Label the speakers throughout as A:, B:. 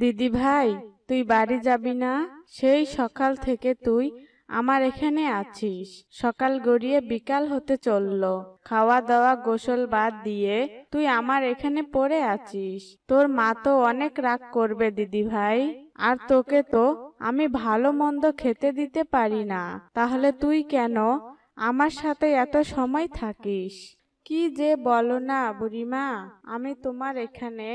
A: দিদি ভাই তুই বাড়ি যাবি না সেই সকাল থেকে তুই আমার এখানে আছিস সকাল গড়িয়ে বিকাল হতে চলল খাওয়া দাওয়া গোসল বাদ দিয়ে তুই আমার এখানে পড়ে আছিস তোর মা তো অনেক রাগ করবে দিদি ভাই আর তোকে তো আমি ভালো মন্দ খেতে দিতে পারি না তাহলে তুই কেন আমার সাথে এত সময় থাকিস কি যে বলো না বুড়িমা আমি তোমার এখানে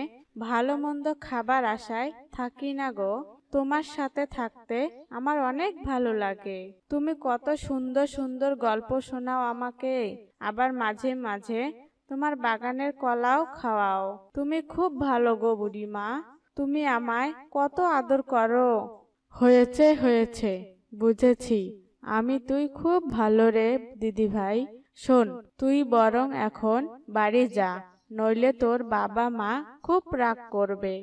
A: ভালো মন্দ খাবার আশায় থাকি না গো তোমার সাথে থাকতে আমার অনেক ভালো লাগে তুমি কত সুন্দর সুন্দর গল্প শোনাও আমাকে আবার মাঝে মাঝে তোমার বাগানের কলাও খাওয়াও তুমি খুব ভালো গো বুড়িমা তুমি আমায় কত আদর করো হয়েছে হয়েছে বুঝেছি আমি তুই খুব ভালো রে দিদি ভাই শোন তুই বরং এখন বাড়ি যা নইলে তোর বাবা মা খুব রাগ করবে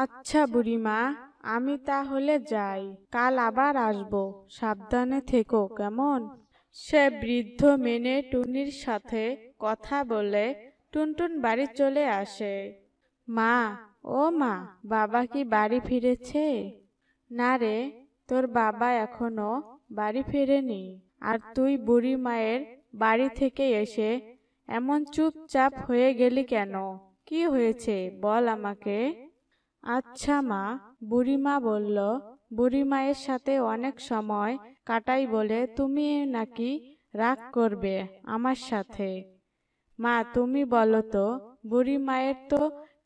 A: আচ্ছা বুড়িমা আমি তাহলে যাই কাল আবার আসব সাবধানে থেকো কেমন সে বৃদ্ধ মেনে টুনির সাথে কথা বলে টুনটুন বাড়ি চলে আসে মা ও মা বাবা কি বাড়ি ফিরেছে না রে তোর বাবা এখনো বাড়ি ফেরেনি আর তুই বুড়ি মায়ের বাড়ি থেকে এসে এমন চুপচাপ হয়ে গেলি কেন কি হয়েছে বল আমাকে আচ্ছা মা বুড়িমা বলল বুড়িমায়ের সাথে অনেক সময় কাটাই বলে তুমি নাকি রাগ করবে আমার সাথে মা তুমি বলো তো বুড়ি মায়ের তো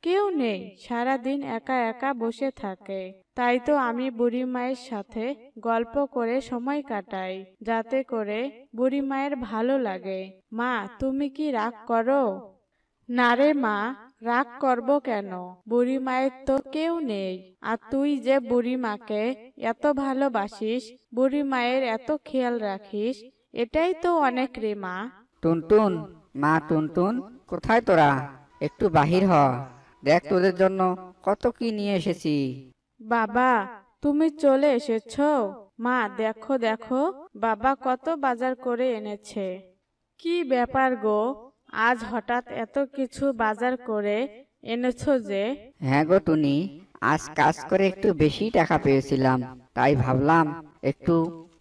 A: কেউ নেই সারাদিন একা একা বসে থাকে তাই তো আমি বুড়ি মায়ের সাথে গল্প করে সময় কাটাই যাতে করে বুড়ি মায়ের ভালো লাগে মা তুমি কি রাগ করো না রে মা রাগ করব কেন বুড়ি মায়ের তো কেউ নেই আর তুই যে বুড়ি মাকে এত ভালোবাসিস বুড়ি মায়ের এত খেয়াল রাখিস এটাই তো অনেক রে মা
B: টুনটুন মা টুনটুন কোথায় তোরা একটু বাহির হ দেখ তোদের জন্য কত কি নিয়ে এসেছি
A: বাবা তুমি চলে এসেছ মা দেখো দেখো বাবা কত বাজার করে এনেছে কি ব্যাপার গো আজ হঠাৎ এত কিছু বাজার করে এনেছো যে
B: হ্যাঁ গো টুনি আজ কাজ করে একটু বেশি টাকা পেয়েছিলাম তাই ভাবলাম একটু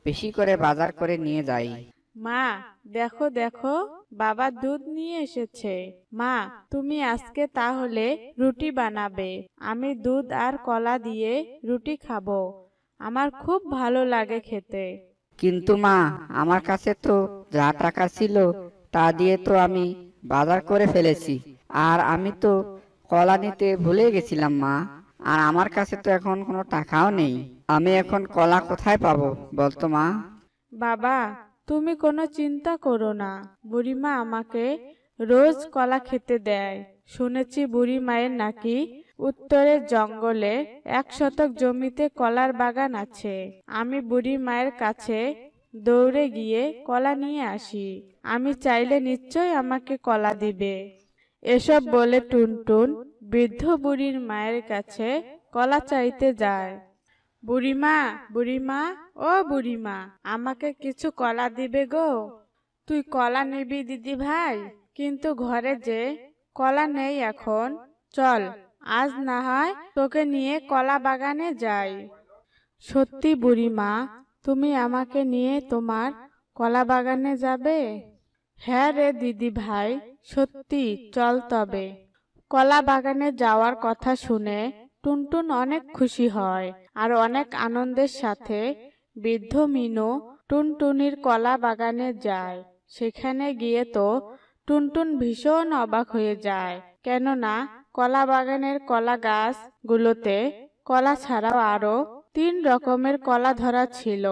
B: বেশি করে বাজার করে নিয়ে যাই
A: মা দেখো দেখো বাবা দুধ নিয়ে এসেছে মা তুমি আজকে তাহলে রুটি বানাবে আমি দুধ আর কলা দিয়ে রুটি খাবো আমার খুব ভালো লাগে খেতে
B: কিন্তু মা আমার কাছে তো যা টাকা ছিল তা দিয়ে তো আমি বাজার করে ফেলেছি আর আমি তো কলা নিতে ভুলে গেছিলাম মা আর আমার কাছে তো এখন কোনো টাকাও নেই আমি এখন কলা কোথায় পাবো বলতো মা
A: বাবা তুমি কোনো চিন্তা করো না বুড়িমা আমাকে রোজ কলা খেতে দেয় শুনেছি বুড়ি মায়ের নাকি উত্তরের জঙ্গলে এক শতক জমিতে কলার বাগান আছে আমি বুড়ি মায়ের কাছে দৌড়ে গিয়ে কলা নিয়ে আসি আমি চাইলে নিশ্চয় আমাকে কলা দিবে এসব বলে টুনটুন বৃদ্ধ বুড়ির মায়ের কাছে কলা চাইতে যায় বুড়িমা বুড়িমা ও বুড়িমা আমাকে কিছু কলা দিবে গো তুই কলা নিবি দিদি ভাই কিন্তু ঘরে যে কলা নেই এখন চল আজ না হয় তোকে নিয়ে কলা বাগানে যাই সত্যি বুড়িমা তুমি আমাকে নিয়ে তোমার কলা বাগানে যাবে হ্যাঁ রে দিদি ভাই সত্যি চল তবে কলা বাগানে যাওয়ার কথা শুনে টুনটুন অনেক খুশি হয় আর অনেক আনন্দের সাথে বৃদ্ধ মিনু টুনটুনির কলা বাগানে যায় সেখানে গিয়ে তো টুনটুন ভীষণ অবাক হয়ে যায় কেননা কলা বাগানের কলা গাছগুলোতে কলা ছাড়াও আরও তিন রকমের কলা ধরা ছিল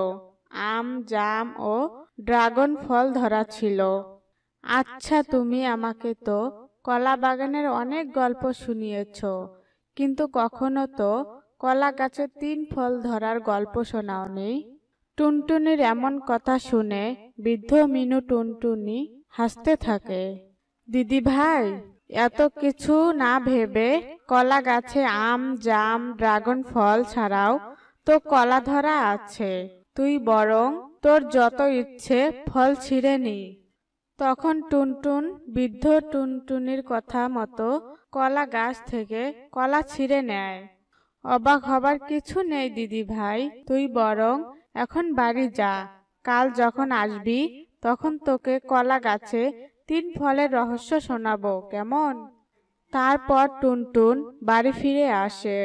A: আম জাম ও ড্রাগন ফল ধরা ছিল আচ্ছা তুমি আমাকে তো কলা বাগানের অনেক গল্প শুনিয়েছ কিন্তু কখনো তো কলা গাছে তিন ফল ধরার গল্প শোনাওনি টুনটুনির এমন কথা শুনে বৃদ্ধ মিনু টুনটুনি হাসতে থাকে দিদি ভাই এত কিছু না ভেবে কলা গাছে আম জাম ড্রাগন ফল ছাড়াও তো কলা ধরা আছে তুই বরং তোর যত ইচ্ছে ফল ছিঁড়ে নি তখন টুনটুন বৃদ্ধ টুনটুনির কথা মতো কলা গাছ থেকে কলা ছিঁড়ে নেয় অবাক হবার কিছু নেই দিদি ভাই তুই বরং এখন বাড়ি যা কাল যখন আসবি তখন তোকে কলা গাছে তিন ফলের রহস্য শোনাবো কেমন তারপর টুনটুন বাড়ি ফিরে আসে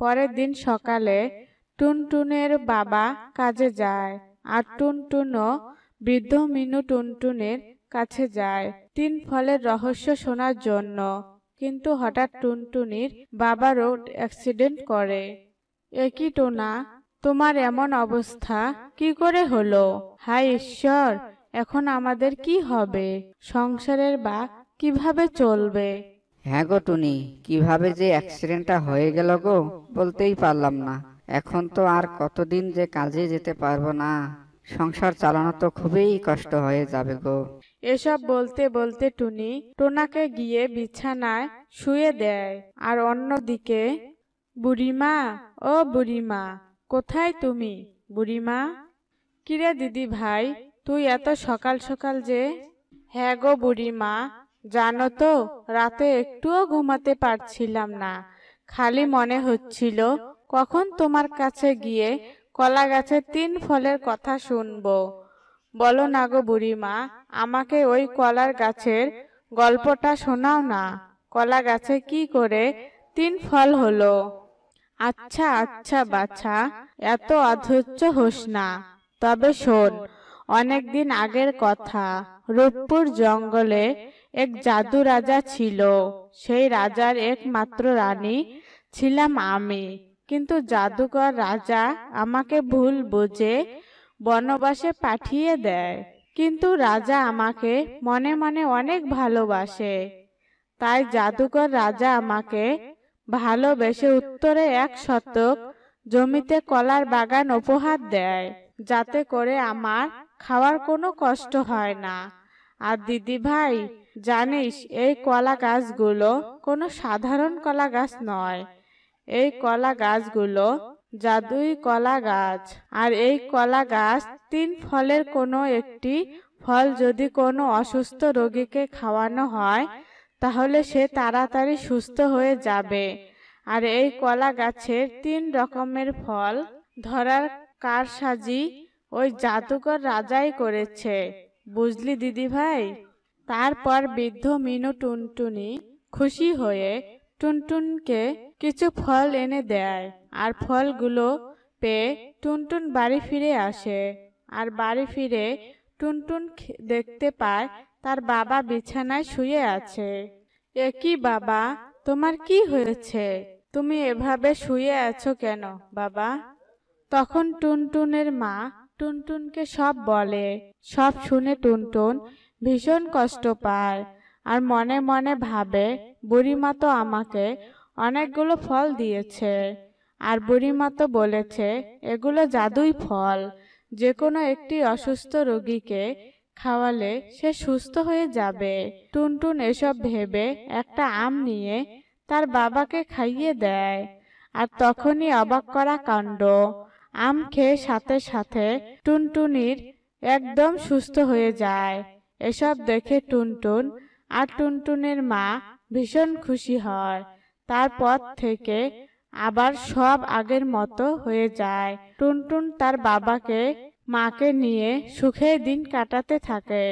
A: পরের দিন সকালে টুনটুনের বাবা কাজে যায় আর টুনটুনও বৃদ্ধ মিনু টুনটুনের কাছে যায় তিন ফলের রহস্য শোনার জন্য কিন্তু হঠাৎ টুনটুনির বাবা রোড অ্যাক্সিডেন্ট করে একই টোনা তোমার এমন অবস্থা কি করে হলো হায় ঈশ্বর এখন আমাদের কি হবে সংসারের বা কিভাবে চলবে
B: হ্যাঁ গো টুনি কিভাবে যে অ্যাক্সিডেন্টটা হয়ে গেল গো বলতেই পারলাম না এখন তো আর কতদিন যে কাজে যেতে পারবো না সংসার চালানো তো খুবই কষ্ট হয়ে যাবে গো
A: এসব বলতে বলতে টুনি টোনাকে গিয়ে বিছানায় শুয়ে দেয় আর অন্যদিকে বুড়িমা ও বুড়িমা কোথায় তুমি বুড়িমা কিরে দিদি ভাই তুই এত সকাল সকাল যে হ্যাঁ গো বুড়িমা জানো তো রাতে একটুও ঘুমাতে পারছিলাম না খালি মনে হচ্ছিল কখন তোমার কাছে গিয়ে কলা গাছের তিন ফলের কথা শুনবো বলো না গো বুড়িমা আমাকে ওই কলার গাছের গল্পটা শোনাও না কলা গাছে কি করে তিন ফল হলো আচ্ছা আচ্ছা বাছা এত অধৈর্য হোস না তবে শোন অনেকদিন আগের কথা রূপপুর জঙ্গলে এক জাদু রাজা ছিল সেই রাজার একমাত্র রানী ছিলাম আমি কিন্তু জাদুকর রাজা আমাকে ভুল বুঝে বনবাসে পাঠিয়ে দেয় কিন্তু রাজা আমাকে মনে মনে অনেক ভালোবাসে তাই জাদুকর রাজা আমাকে ভালোবেসে উত্তরে এক শতক জমিতে কলার বাগান উপহার দেয় যাতে করে আমার খাওয়ার কোনো কষ্ট হয় না আর দিদি ভাই জানিস এই কলা গাছগুলো কোনো সাধারণ কলা গাছ নয় এই কলা গাছগুলো জাদুই কলা গাছ আর এই কলা গাছ তিন ফলের কোনো একটি ফল যদি কোনো অসুস্থ রোগীকে খাওয়ানো হয় তাহলে সে তাড়াতাড়ি সুস্থ হয়ে যাবে আর এই কলা গাছের তিন রকমের ফল ধরার কারসাজি ওই জাদুকর রাজাই করেছে বুঝলি দিদি ভাই তারপর বৃদ্ধ মিনু টুনটুনি খুশি হয়ে টুনটুনকে কিছু ফল এনে দেয় আর ফলগুলো পেয়ে টুনটুন বাড়ি ফিরে আসে আর বাড়ি ফিরে টুনটুন দেখতে পায় তার বাবা বিছানায় শুয়ে আছে এ কি বাবা তোমার কি হয়েছে তুমি এভাবে শুয়ে আছো কেন বাবা তখন টুনটুনের মা টুনটুনকে সব বলে সব শুনে টুনটুন ভীষণ কষ্ট পায় আর মনে মনে ভাবে বুড়িমা তো আমাকে অনেকগুলো ফল দিয়েছে আর বুড়িমা তো বলেছে এগুলো জাদুই ফল যে কোনো একটি অসুস্থ রোগীকে খাওয়ালে সে সুস্থ হয়ে যাবে টুনটুন এসব ভেবে একটা আম নিয়ে তার বাবাকে খাইয়ে দেয় আর তখনই অবাক করা কাণ্ড আম খেয়ে সাথে সাথে টুনটুনির একদম সুস্থ হয়ে যায় এসব দেখে টুনটুন আর টুনটুনের মা ভীষণ খুশি হয় তারপর থেকে আবার সব আগের মতো হয়ে যায় টুনটুন তার বাবাকে মাকে নিয়ে সুখে দিন কাটাতে থাকে